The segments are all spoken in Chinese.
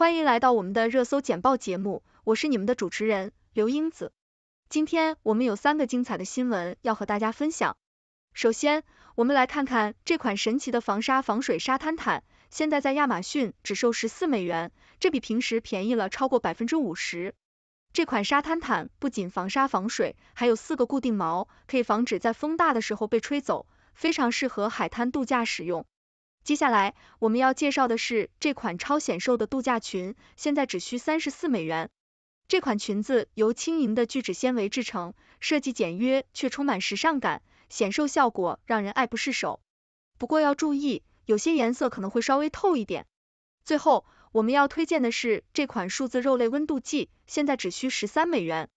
欢迎来到我们的热搜简报节目，我是你们的主持人刘英子。今天我们有三个精彩的新闻要和大家分享。首先，我们来看看这款神奇的防沙防水沙滩毯，现在在亚马逊只售十四美元，这比平时便宜了超过百分之五十。这款沙滩毯不仅防沙防水，还有四个固定锚，可以防止在风大的时候被吹走，非常适合海滩度假使用。接下来我们要介绍的是这款超显瘦的度假裙，现在只需三十四美元。这款裙子由轻盈的聚酯纤维制成，设计简约却充满时尚感，显瘦效果让人爱不释手。不过要注意，有些颜色可能会稍微透一点。最后，我们要推荐的是这款数字肉类温度计，现在只需十三美元。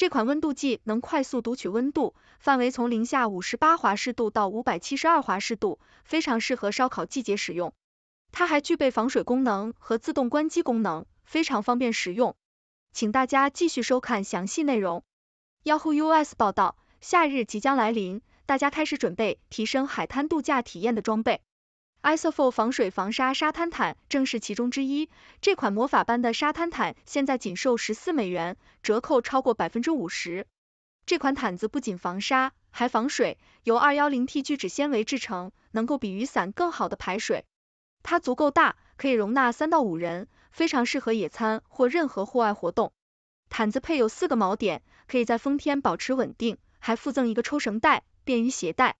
这款温度计能快速读取温度，范围从零下五十八华氏度到五百七十二华氏度，非常适合烧烤季节使用。它还具备防水功能和自动关机功能，非常方便使用。请大家继续收看详细内容。Yahoo US 报道，夏日即将来临，大家开始准备提升海滩度假体验的装备。Isofo 防水防沙沙滩毯正是其中之一。这款魔法般的沙滩毯现在仅售十四美元，折扣超过百分之五十。这款毯子不仅防沙，还防水，由二幺零 T 聚酯纤维制成，能够比雨伞更好的排水。它足够大，可以容纳三到五人，非常适合野餐或任何户外活动。毯子配有四个锚点，可以在风天保持稳定，还附赠一个抽绳带，便于携带。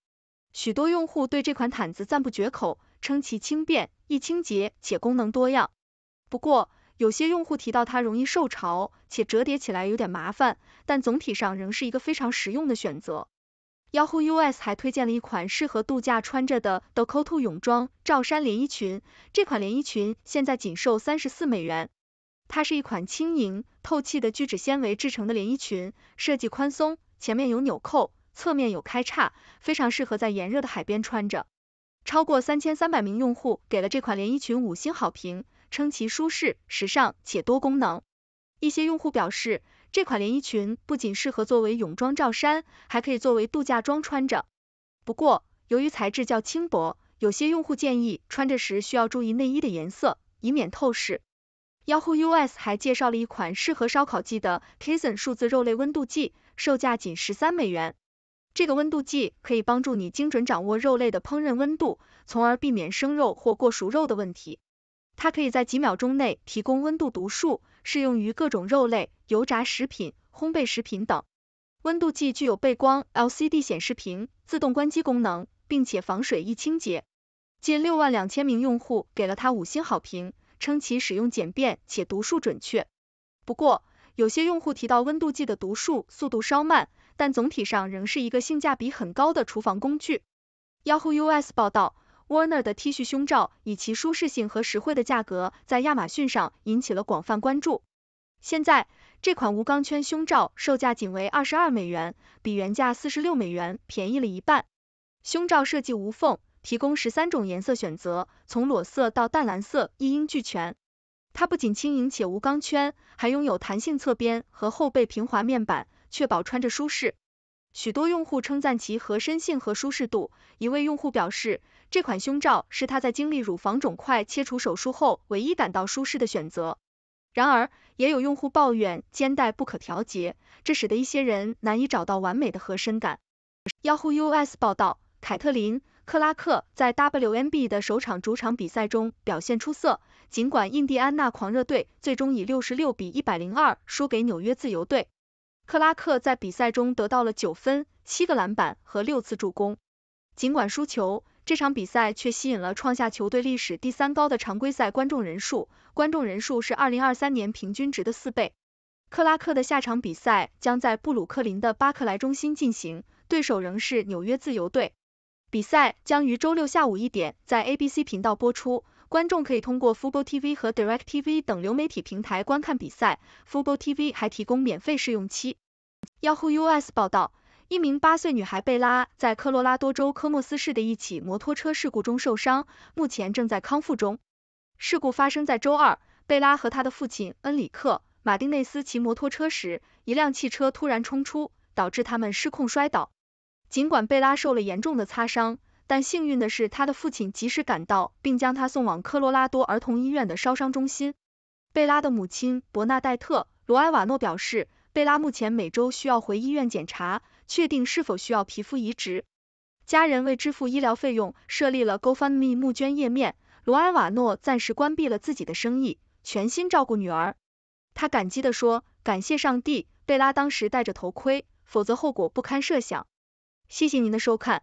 许多用户对这款毯子赞不绝口，称其轻便、易清洁且功能多样。不过，有些用户提到它容易受潮，且折叠起来有点麻烦。但总体上仍是一个非常实用的选择。Yahoo US 还推荐了一款适合度假穿着的 d a k c t a 泳装罩衫连衣裙，这款连衣裙现在仅售三十四美元。它是一款轻盈、透气的聚酯纤维制成的连衣裙，设计宽松，前面有纽扣。侧面有开叉，非常适合在炎热的海边穿着。超过三千三百名用户给了这款连衣裙五星好评，称其舒适、时尚且多功能。一些用户表示，这款连衣裙不仅适合作为泳装罩衫，还可以作为度假装穿着。不过，由于材质较轻薄，有些用户建议穿着时需要注意内衣的颜色，以免透视。Yahoo US 还介绍了一款适合烧烤季的 k i s c e n 数字肉类温度计，售价仅十三美元。这个温度计可以帮助你精准掌握肉类的烹饪温度，从而避免生肉或过熟肉的问题。它可以在几秒钟内提供温度读数，适用于各种肉类、油炸食品、烘焙食品等。温度计具有背光 LCD 显示屏、自动关机功能，并且防水易清洁。近六万两千名用户给了它五星好评，称其使用简便且读数准确。不过，有些用户提到温度计的读数速度稍慢。但总体上仍是一个性价比很高的厨房工具。Yahoo US 报道，Warner 的 T 恤胸罩以其舒适性和实惠的价格，在亚马逊上引起了广泛关注。现在，这款无钢圈胸罩售价仅为二十二美元，比原价四十六美元便宜了一半。胸罩设计无缝，提供十三种颜色选择，从裸色到淡蓝色一应俱全。它不仅轻盈且无钢圈，还拥有弹性侧边和后背平滑面板。确保穿着舒适，许多用户称赞其合身性和舒适度。一位用户表示，这款胸罩是他在经历乳房肿块切除手术后唯一感到舒适的选择。然而，也有用户抱怨肩带不可调节，这使得一些人难以找到完美的合身感。Yahoo US 报道，凯特琳·克拉克在 WNB 的首场主场比赛中表现出色，尽管印第安纳狂热队最终以六十六比一百零二输给纽约自由队。克拉克在比赛中得到了九分、七个篮板和六次助攻。尽管输球，这场比赛却吸引了创下球队历史第三高的常规赛观众人数，观众人数是二零二三年平均值的四倍。克拉克的下场比赛将在布鲁克林的巴克莱中心进行，对手仍是纽约自由队。比赛将于周六下午一点在 ABC 频道播出。观众可以通过 f u b o l TV 和 Direct TV 等流媒体平台观看比赛。f u b o l TV 还提供免费试用期。Yahoo US 报道，一名八岁女孩贝拉在科罗拉多州科莫斯市的一起摩托车事故中受伤，目前正在康复中。事故发生在周二，贝拉和她的父亲恩里克·马丁内斯骑摩托车时，一辆汽车突然冲出，导致他们失控摔倒。尽管贝拉受了严重的擦伤。但幸运的是，他的父亲及时赶到，并将他送往科罗拉多儿童医院的烧伤中心。贝拉的母亲伯纳代特·罗埃瓦诺表示，贝拉目前每周需要回医院检查，确定是否需要皮肤移植。家人为支付医疗费用设立了 GoFundMe 募捐页面。罗埃瓦诺暂时关闭了自己的生意，全心照顾女儿。他感激地说：“感谢上帝，贝拉当时戴着头盔，否则后果不堪设想。”谢谢您的收看。